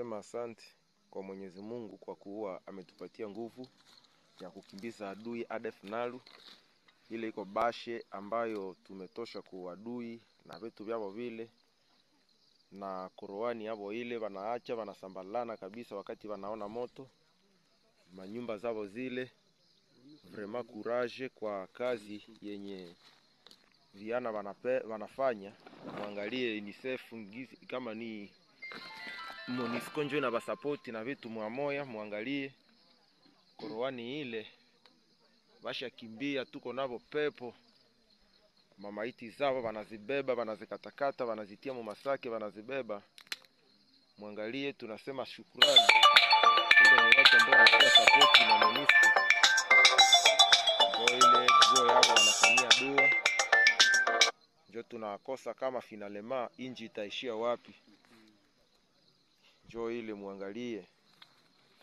Tunasema asante kwa Mwenyezi Mungu kwa kuwa ametupatia nguvu ya kukimbiza adui ADF NALU ile iko Bashe ambayo tumetosha kuadui na vitu vyao vile na koroani yavo ile wanaacha wanasambalana kabisa, wakati wanaona moto manyumba zao zile. Vrema kuraje kwa kazi yenye viana wanafanya, mwangalie ni safe ngizi kama ni Monusco njo inabasapoti na vitu moya, mwangalie korowani ile vashakimbia tuko navo pepo mamaiti zavo wanazibeba, wanazikatakata, wanazitia mu masake, banazibeba. Mwangalie, tunasema shukrani na wanafanyia dua, njo tunakosa kama finalema inji itaishia wapi. njoo ile muangalie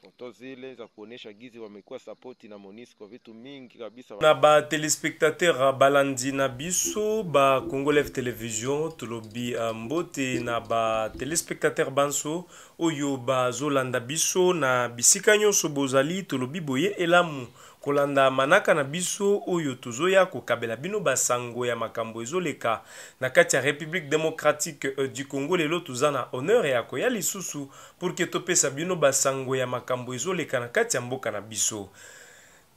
foto zile za kuonesha gizi wamekuwa sapoti na Monisco vitu mingi kabisa. Na ba telespectateur balandi na biso ba Congo Live Television tolobi euh, mbote na ba telespectateur banso oyo bazolanda biso na bisika nyonso bozali tolobi boye elamu kolanda manaka na biso oyo tozoya kokabela bino basango ya makambo ezoleka na kati ya république démocratique euh, du congo lelo toza na honneur ya koya lisusu pour ke topesa bino basango ya makambo ezoleka na kati ya mboka na biso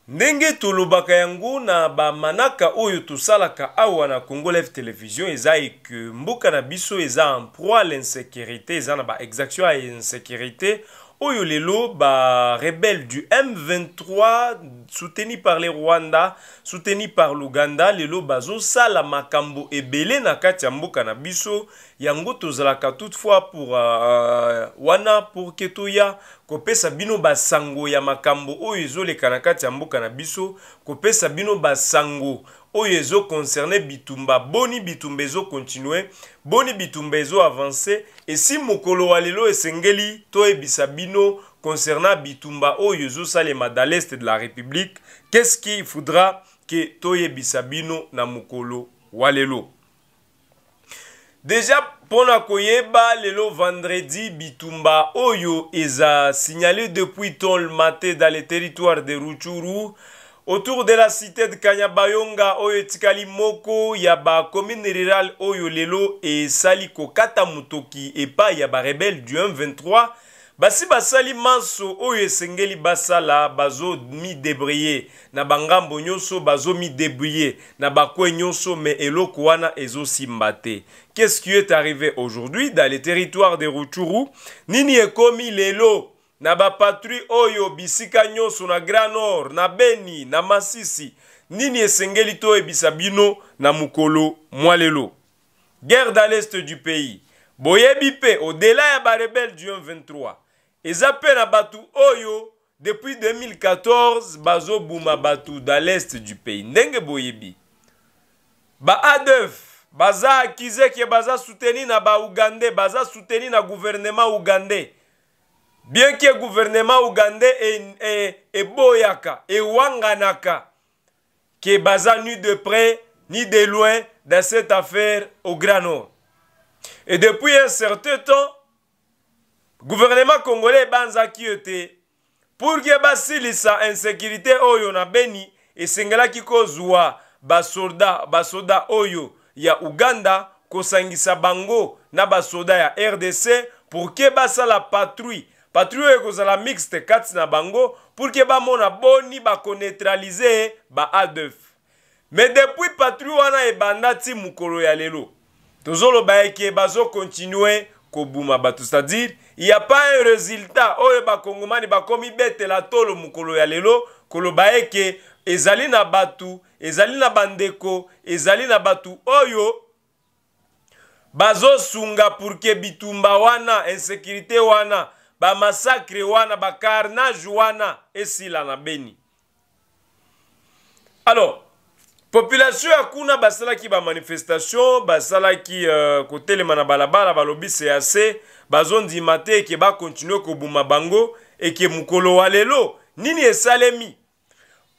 ndenge tolobaka yango na bamanaka oyo tosalaka awa na congo live television eza eke mboka na biso eza en proie l'insécurité eza na baexaction ya insécurité oyo lelo rebelle du m23 souteni par le rwanda souteni par l'uganda lelo bazosala makambo ebele na kati ya mboka na biso yango tozalaka toutefois pour euh, wana pour Ketuya, Sabino basango ya makambo oyo ezoleka na kati ya mboka na basango oyo ezokonserne bitumba boni bitumba ezokontinue boni bitumba ezoavanse esi mokolo wa lelo esengeli toyebisa bino concernant bitumba oyo ezosalema dans l'est de la république qu'est-ce qu'il faudra ke toyebisa bino na mokolo wa lelo deja mpona koyeba lelo vendredi bitumba oyo eza signalé depuis ton le matin dans le territoire de ruchuru autour de la cité de Kanyabayonga oyo Tikali moko ya bacommune rurale oyo lelo esali kokata mutoki, epa ya rebel du 123 basi basali manso oyo esengeli basala bazomidebrie na bangambo mi bazomidebrie na bakwe nyoso, me eloko wana ezo simbate. qu'est-ce qui est arrivé aujourd'hui dans les territoires de ruchuru nini ekomi lelo na bapatrie oyo bisika nyonso na grand nord na beni na masisi nini esengeli toyebisa bino na mokolo mwa lelo guerre dans l'est du pays boyebi mpe odela ya barebele du 23 eza mpe na bato oyo depuis 2014 bazobuma bato dans l'est du pays ndenge boyebi baadef baza akizeke baza suteni na baugande baza suteni na guvernema ugandais bien le gouvernement ougandais est boyaka, e, e wanganaka, ke baza ni de près ni de loin dans cette affaire au Grand Et depuis un certain temps, le gouvernement congolais qui était pour que basilisa insécurité oyo na beni kozwa basoda basoda oyo ya Uganda kosangisa bango na basoda ya RDC pour que basala patrouille patrie oyo ekozala mixte kati na bango pour ke bamona boni bakoneutralize baadf me depuis patrie wana ebanda ti mokolo ya lelo tozoloba eke bazokontinue kobuma bato c'est-à-dire y a pas un résultat oyo bakongomani bakomi betela tolo mokolo ya lelo koloba eke ezali na bato ezali na bandeko ezali na bato oyo bazosunga pour ke bitumba wana insécurité wana bamasakre wana bacarnage wana esila na beni alors population ya kuna basalaki bamanifestation basalaki uh, kotelema na balabala balobi cac bazondima te eke bakontinue kobuma bango eke mokolo wa lelo nini esalemi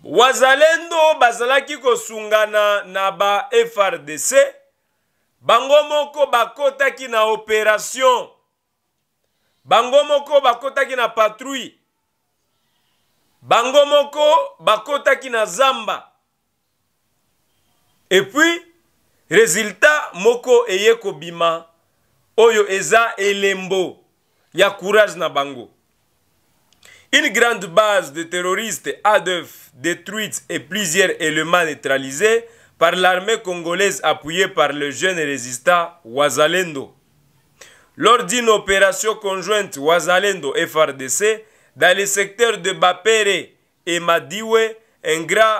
wazalendo bazalaki kosungana na ba frdc bango moko bakotaki na operation bango moko qui na patrouille bango moko bakotaki na zamba Et puis, résultat, moko eye Bima, oyo eza elembo ya courage na bango une grande base de terroristes deux détruite et plusieurs éléments neutralisés par l'armée congolaise appuyée par le jeune résistant wazalendo lors d'une opération conjointe Wazalendo FRDC dans les secteurs de Bapere et Madiwe, un grand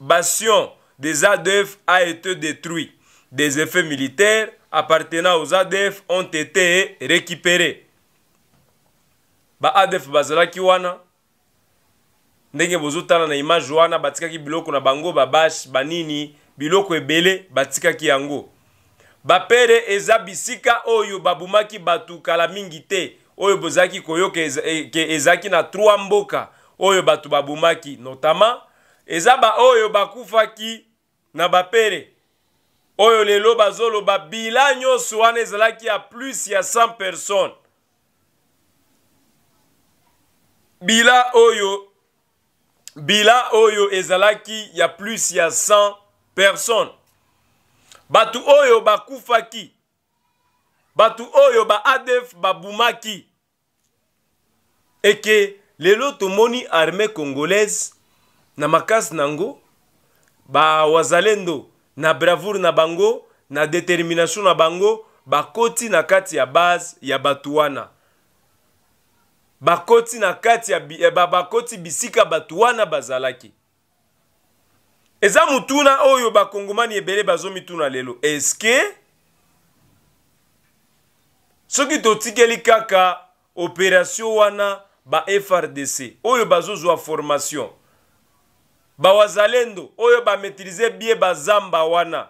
bastion des ADF a été détruit. Des effets militaires appartenant aux ADF ont été récupérés. Ba ADF bazalaki wana ndenge bozotala na image wana batikaki biloko na bango babashi banini biloko ebele batikaki yango bapere eza bisika oyo babumaki bato kala mingi te oyo bozalaki koyoka e, ke ezalaki na trois mboka oyo bato babumaki notamant eza baoyo bakufaki na bapere oyo lelo bazoloba bila nyonso wana ezalaki ya plus ya 100 personnes bila oyo bila oyo ezalaki ya plus ya 100 personnes bato oyo bakufaki bato oyo baadf babumaki eke lelo tomoni armée congolaise na makasi nango bawazalendo na bravoure na bango na détermination na bango bakoti na kati ya base ya bato wana bakoti na kati ya eh, bakoti bisika bato wana bazalaki eza mutuna oyo bakongomani ebele bazomituna lelo eske soki totikeli kaka operatio wana ba frdc oyo bazozwa formation bawazalendo oyo bamaitrise bie bazamba wana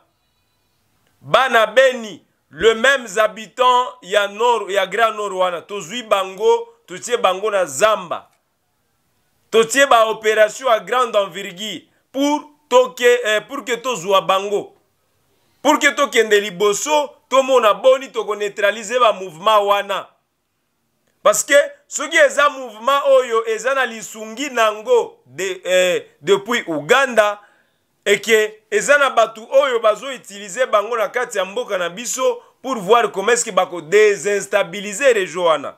bana beni le memes habitant ya, nord, ya grand nord wana tozwi bango totie bango na zamba totie baopération ya grande envergure pour toke eh, pour ke tozwa bango pour ke tokende liboso tomona boni tokoneutralize bamouvement wana parce que soki eza mouvement oyo eza na lisungi nango de, eh, depuis uganda eke eza na bato oyo bazoutilize bango na kati ya mboka na biso pour voir comment eske bakodesinstabilize regio wana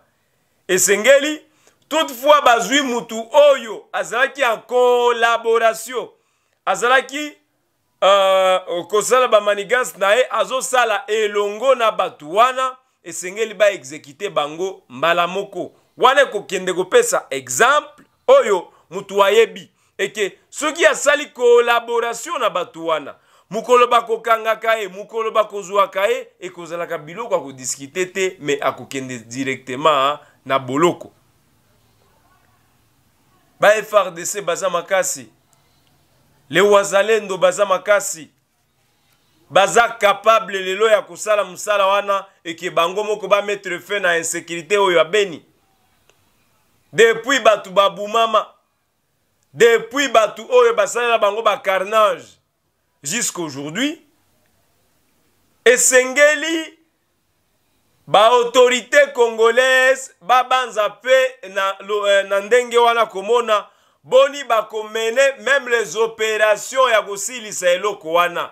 esengeli toutefois bazwi mutu oyo azalaki en collaboration azalaki uh, kosala bamanigance na ye azosala elongo na bato wana esengeli baexekute bango mbala moko wana ekokende kopesa exemple oyo moto ayebi eke soki asali kolaboration na bato wana mokolo bakokangaka ye mokolo bakozwaka ye ekozalaka biloko akodiskute te me akokende directement na boloko ba frdc baza makasi le wazalendo baza makasi baza capable lelo ya kusala mosala wana eke bango moko mettre fe na insécurité oyo beni depuis bato Mama depuis batu oyo basalela bango carnage, jusqu'aujourd'hui esengeli autorité congolaise banza pe na, eh, na ndenge wana komona boni bakomene meme les opération ya kosilisa eloko wana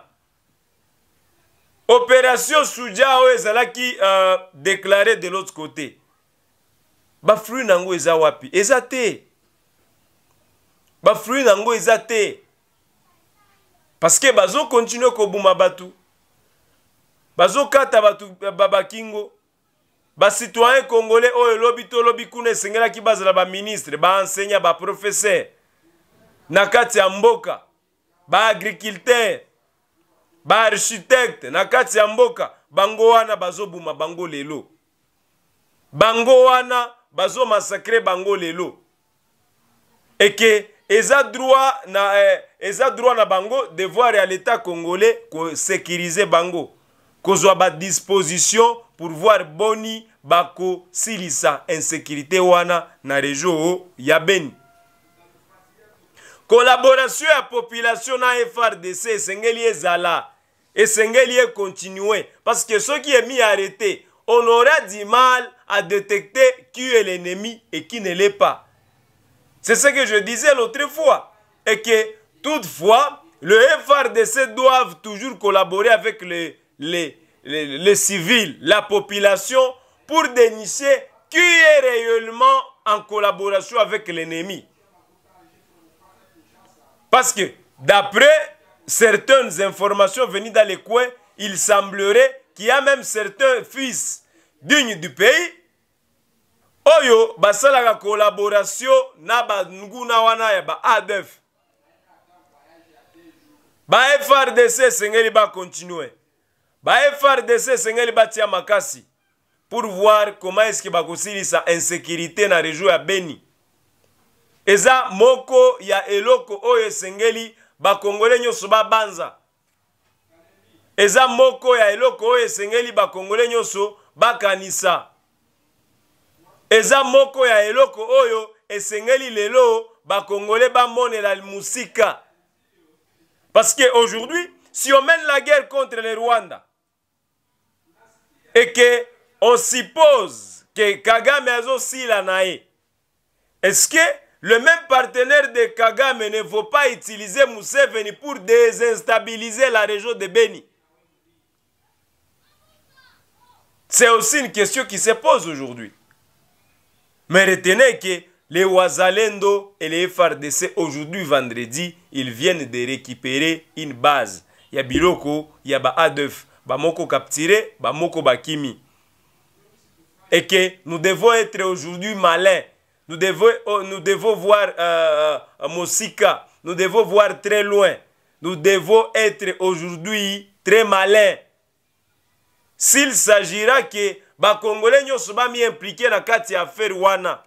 opération suja oyo ezalaki uh, déclaré de l'autre côté bafruit na yango eza wapi eza te bafruit na yango eza te parceke bazokontinue kobuma bato bazokata bato babakingo basitoyen congolais oyo elobi tolobi kuna esengelaki bazala baministre baenseigne baprofesseur na kati ya mboka baagricultere baarchitecte na kati ya mboka bango wana bazobuma bango lelo bango wana bazomasakre bango lelo eke eza droit na, eh, eza droit na bango devoir ya l'état congolais kosécurize bango kozwa badisposition pour voir boni bako silisa insécurité wana na région au Beni. Collaboration à population na FRDC zala et esengeli continuer parce que ceux qui est mis arrêté on aura du mal à détecter qui est l'ennemi et qui ne l'est pas. C'est ce que je disais l'autre fois. Et que toutefois, le FRDC doivent toujours collaborer avec les, les, les, civils, la population, pour dénicher qui est réellement en collaboration avec l'ennemi. Parce que, d'après certaines informations venues dans les coins, il semblerait qu'il y a même certains fils dignes du pays oyo collaboration na nguna wana ba frdc esengeli batia makasi pour voir comment eske bakosilisa insécurité na région ya beni eza moko ya eloko oyo esengeli bakongole nyonso babanza eza moko ya eloko oyo esengeli bakongole nyonso bakanisa eza moko ya eloko oyo esengeli lelo bakongole bamonela mosika parce que aujourd'hui si on mène la guerre contre le rwanda et que on suppose que Kagame a aussi la naïe. est-ce que le même partenaire de Kagame ne vaut pas utiliser Museveni pour désinstabiliser la région de Beni C'est aussi une question qui se pose aujourd'hui. Mais retenez que les Ouazalendo et les FRDC, aujourd'hui, vendredi, ils viennent de récupérer une base. Il y a Biloko, il y a Baadeuf. bamoko capturé bamoko bakimi et que nous devons être aujourd'hui malins nous devons, oh, nous devons voir euh, euh, Mosika, nous devons voir très loin, nous devons être aujourd'hui très malins. S'il s'agira que les Congolais ne soient pas impliqués dans cette affaire, wana,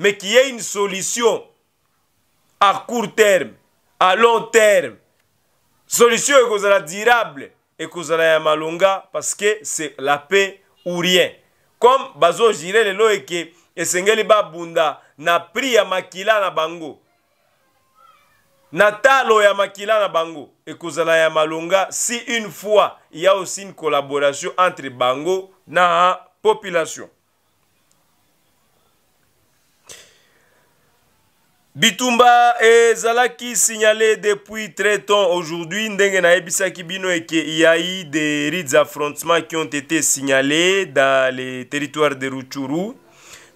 mais qu'il y ait une solution à court terme, à long terme, solution qui sera durable. ekozala ya malonga parceke c'est la paix ou rien comme bazogire lelo eke esengeli babunda na prix ya makila na bango na talo ya makila na bango ekozala ya malonga si une fois il y a aussi une collaboration entre bango na population bitumba et Zalaki signalé depuis très longtemps aujourd'hui ndenge il y a eu des rides affrontements qui ont été signalés dans les territoires de Rutshuru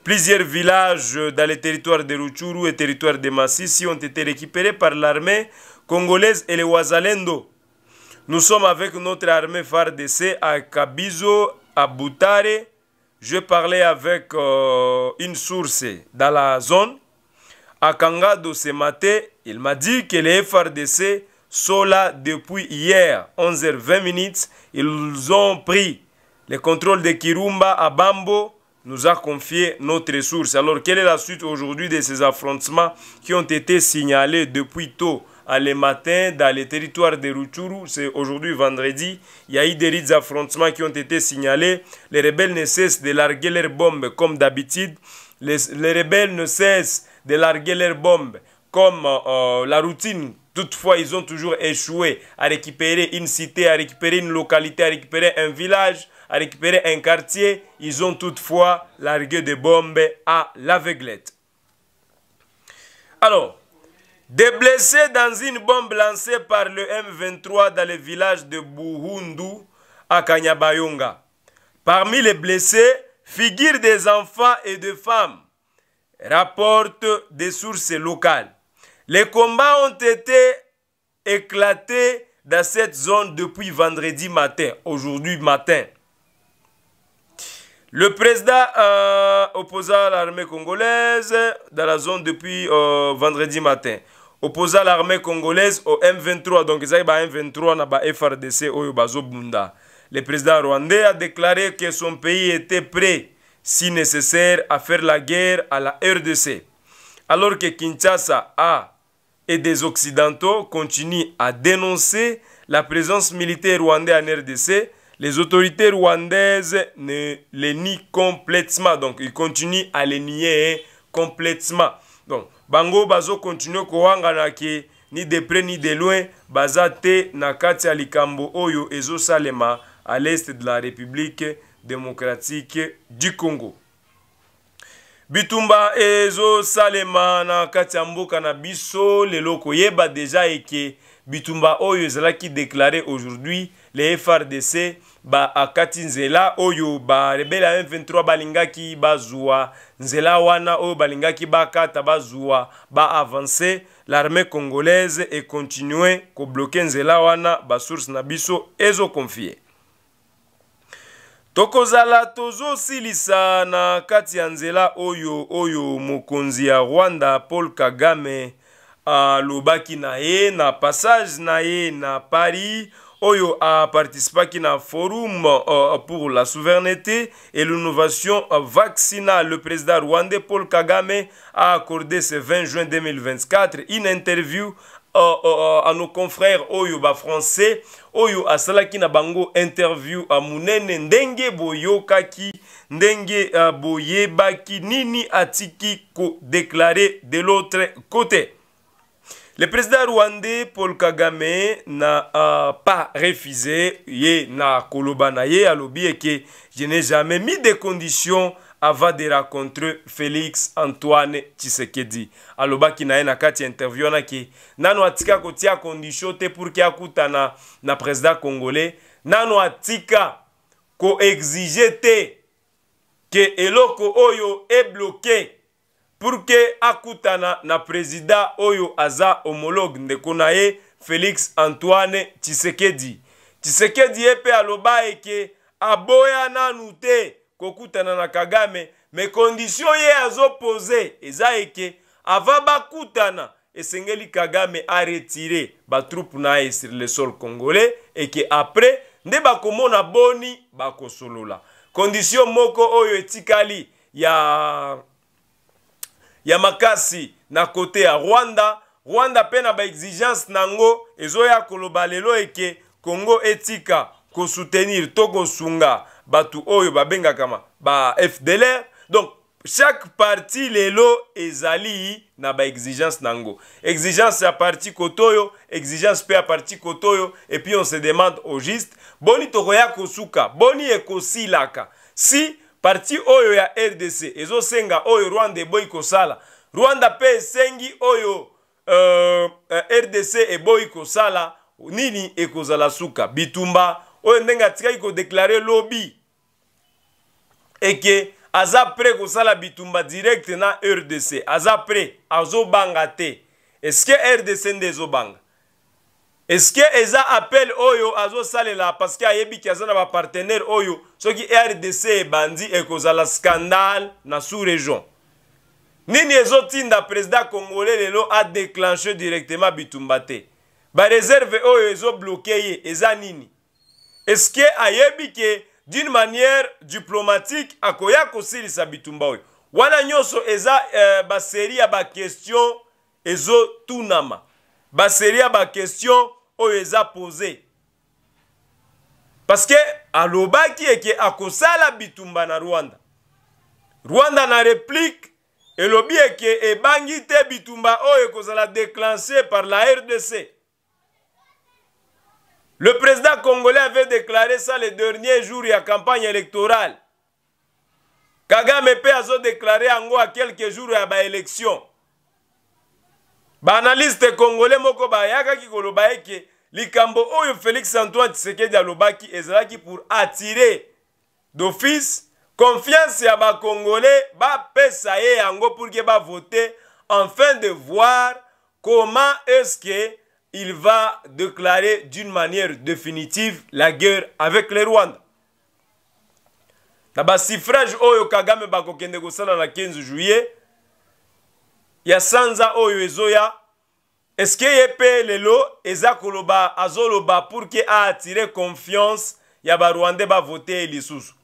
plusieurs villages dans les territoires de Rutshuru et territoire de Massissi ont été récupérés par l'armée congolaise et les Wazalendo nous sommes avec notre armée C à Kabizo à Butare. je parlais avec euh, une source dans la zone à de ce matin, il m'a dit que les FRDC sont là depuis hier, 11h20. minutes. Ils ont pris le contrôle de Kirumba à Bambo, nous a confié notre ressource. Alors, quelle est la suite aujourd'hui de ces affrontements qui ont été signalés depuis tôt à le matin dans les territoires de Ruchuru, c'est aujourd'hui vendredi, il y a eu des affrontements qui ont été signalés. Les rebelles ne cessent de larguer leurs bombes comme d'habitude. les rebelles ne cessent de larguer leurs bombes, comme euh, la routine. Toutefois, ils ont toujours échoué à récupérer une cité, à récupérer une localité, à récupérer un village, à récupérer un quartier. Ils ont toutefois largué des bombes à l'aveuglette. Alors, des blessés dans une bombe lancée par le M23 dans le village de Buhundu à Kanyabayonga. Parmi les blessés figurent des enfants et des femmes rapporte des sources locales. Les combats ont été éclatés dans cette zone depuis vendredi matin, aujourd'hui matin. Le président euh, opposa l'armée congolaise dans la zone depuis euh, vendredi matin. Opposant l'armée congolaise au M23, donc ils un M23 na ba FRDC au bazo bunda. Le président rwandais a déclaré que son pays était prêt si nécessaire, à faire la guerre à la RDC. Alors que Kinshasa a et des Occidentaux continuent à dénoncer la présence militaire rwandaise en RDC, les autorités rwandaises ne les nient complètement. Donc, ils continuent à les nier hein, complètement. Donc, bango bazo continue ke ni de près ni de loin baza te na Oyo, likambo oyo à l'est de la République démocratique du congo bitumba ezosalema na kati ya mboka na biso lelo koyeba deja eke bitumba oyo ezalaki déclaré aujourd'hui le frdc baakati nzela oyo barebele ya m23 balingaki bazwa nzela wana oyo balingaki bakata bazwa baavance l'armée congolaise ekontinue kobloke nzela wana basource na biso ezokonfie tokozala la na kati oyo oyo mokonzi rwanda paul kagame a na ye na passage na ye na paris oyo participaki na forum euh, pour la souveraineté et l'innovation vaccinale le président rwandais paul kagame a accordé ce 20 juin 2024 une interview Euh, euh, euh, à nos confrères oyo bafrançais oyo asalaki na bango interview monene ndenge boyokaki ndenge boyebaki nini atiki kodeklare de l'autre côté le président rwandais paul kagame n'a uh, pas refusé ye na koloba na ye alobi eke je n'ai jamais mis des conditions avant de rencontrer félix antoine tshisekedi alobaki na ye na kati ya interview wana ke nano atika kotia condition te pour ke akutana na président congolais nano atika koexige te ke eloko oyo ebloke pour ke akutana na prezida oyo aza homologue ndeko na ye félix antoine tshisekedi tshisekedi ye mpe aloba eke aboya nanu te kokutana na kagame me kondisio ye azopose eza eke ava bakutana esengeli kagame aretire batroupe na ye sur le sol congolais eke apres nde bakomona boni bakosolola kondisio moko oyo etikali ya ya makasi na kote ya rwanda rwanda mpe na baexigence nango ezoya koloba lelo eke kongo etika kosoutenir to kosunga bato oyo babengakama ba fdlr donc chaque parti lelo ezali na baexigence nango exigence ya parti kotoyo exigence mpe ya parti kotoyo epuis on se demande au juste boni tokoya kosuka boni ekosilaka si parti oyo ya rdc ezosenga oyo rwanda eboyi kosala rwanda mpe esengi oyo uh, uh, rdc eboyi kosala nini ekozala suka bitumba oyo ndenge atikaki kodeklare lobi eke aza pre kosala bitumba directe na rdc aza pre azobanga te eske rdc nde ezobanga eske eza appel oyo azosalela parceke ayebiki aza na bapartenere oyo soki rdc ebandi ekozala scandale na sous région nini ezotinda président congolais lelo adéclenche directement bitumba te bareserve oyo ezobloke ye eza nini eske ayebi ke d'une manière diplomatique akoya kosilisa bitumba oyo wana nyonso eza euh, baseri ya bakestion ezotunama baseri ya bakestion oyo qui que à cause eke la bitumba na rwanda rwanda na réplique elobi eke ebangi te bitumba à la déclenché par la rdc le président congolais avait déclaré ça les derniers jours y la campagne électorale kagame mpe azodéclare déclaré à quelques jours ya élection baanalyste congolais moko bayakaki koloba eke likambo oyo félix antoine tshisekedi alobaki ezalaki pour attirer d'office confiance ya ba bapesa ye yango pour que ke en enfin de voir comment est-ce que il va déclarer d'une manière définitive la guerre avec le rwanda na basiffrage oyo kagame bakokende kosala na 15 juillet ya sanza oyo ezoya eske ye mpe lelo eza koloba azoloba pour ke aatire confiance ya barwandais bavote ye lisusu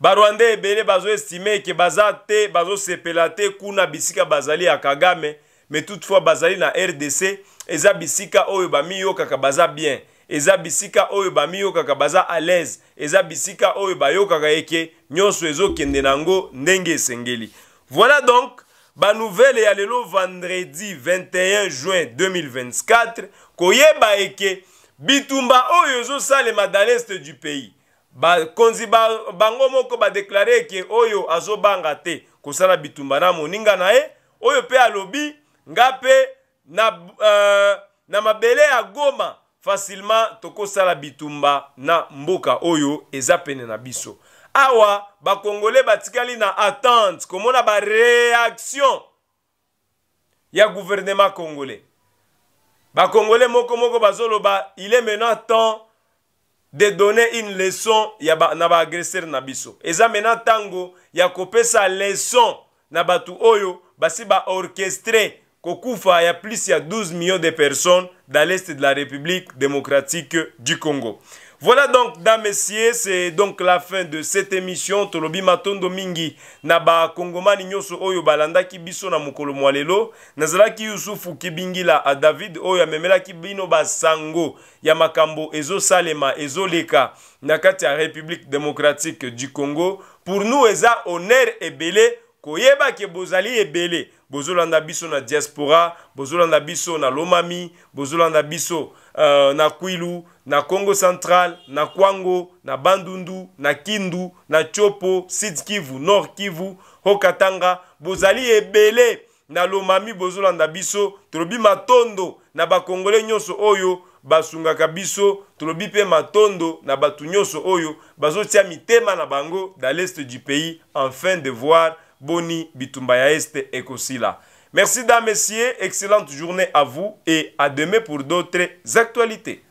barwandais ebele bazoestime eke baza te bazosepela te kuna bisika bazali ya kagame me toutefois bazali na rdc eza bisika oyo bamiyokaka baza bien eza bisika oyo bamiyokaka baza a l'aise eza bisika oyo bayokaka eke nyonso ezokende nango ndenge esengeli voilà donc banouvele ya lelo vendredi 21 juin 2024 koyeba eke bitumba oyo ezosalema dans l'est du pays bakonzi bango moko badeklare eke oyo azobanga te kosala bitumba na moninga na ye oyo mpe alobi nga mpe na, uh, na mabele ya goma facilement tokosala bitumba na mboka oyo eza pene na biso awa bakongole batikali na attente komona bareaction ya gouvernement congolais bakongole moko moko bazoloba il est maintenant temps de donner une leçon ya ba, na baagresseur na biso eza maintenant ntango ya kopesa leçon na bato oyo basi baorchestre kokufa ya plus ya 12 millions de personnes dans l'est de la république démocratique du congo Voilà donc, dames, messieurs, c'est donc la fin de cette émission. Tolobi Matondo Mingi, Naba Kongoma Nyoso Oyo Balanda Kibiso na Mukolo Mwalelo, Nazalaki Yusufu Kibingila a David Oyo Amemela Kibino Basango, Yamakambo, Ezo Salema, Ezo Leka, Nakati République démocratique du Congo. Pour nous, Eza, honneur et belé. koyeba ke bozali ebele bozolanda biso na diaspora bozolanda biso na lomami bozolanda biso uh, na kwilu na congo central na kwango na bandundu na kindu na tiopo sud kivu nord kivu hokatanga bozali ebele na lomami bozolanda biso tolobi matondo na bakongole nyonso oyo basungaka biso tolobi mpe matondo na bato nyonso oyo bazotia mitema na bango dans l'est du pays enfin de voir Boni Bitumbaya Est Ecosila. Merci dames, messieurs, excellente journée à vous et à demain pour d'autres actualités.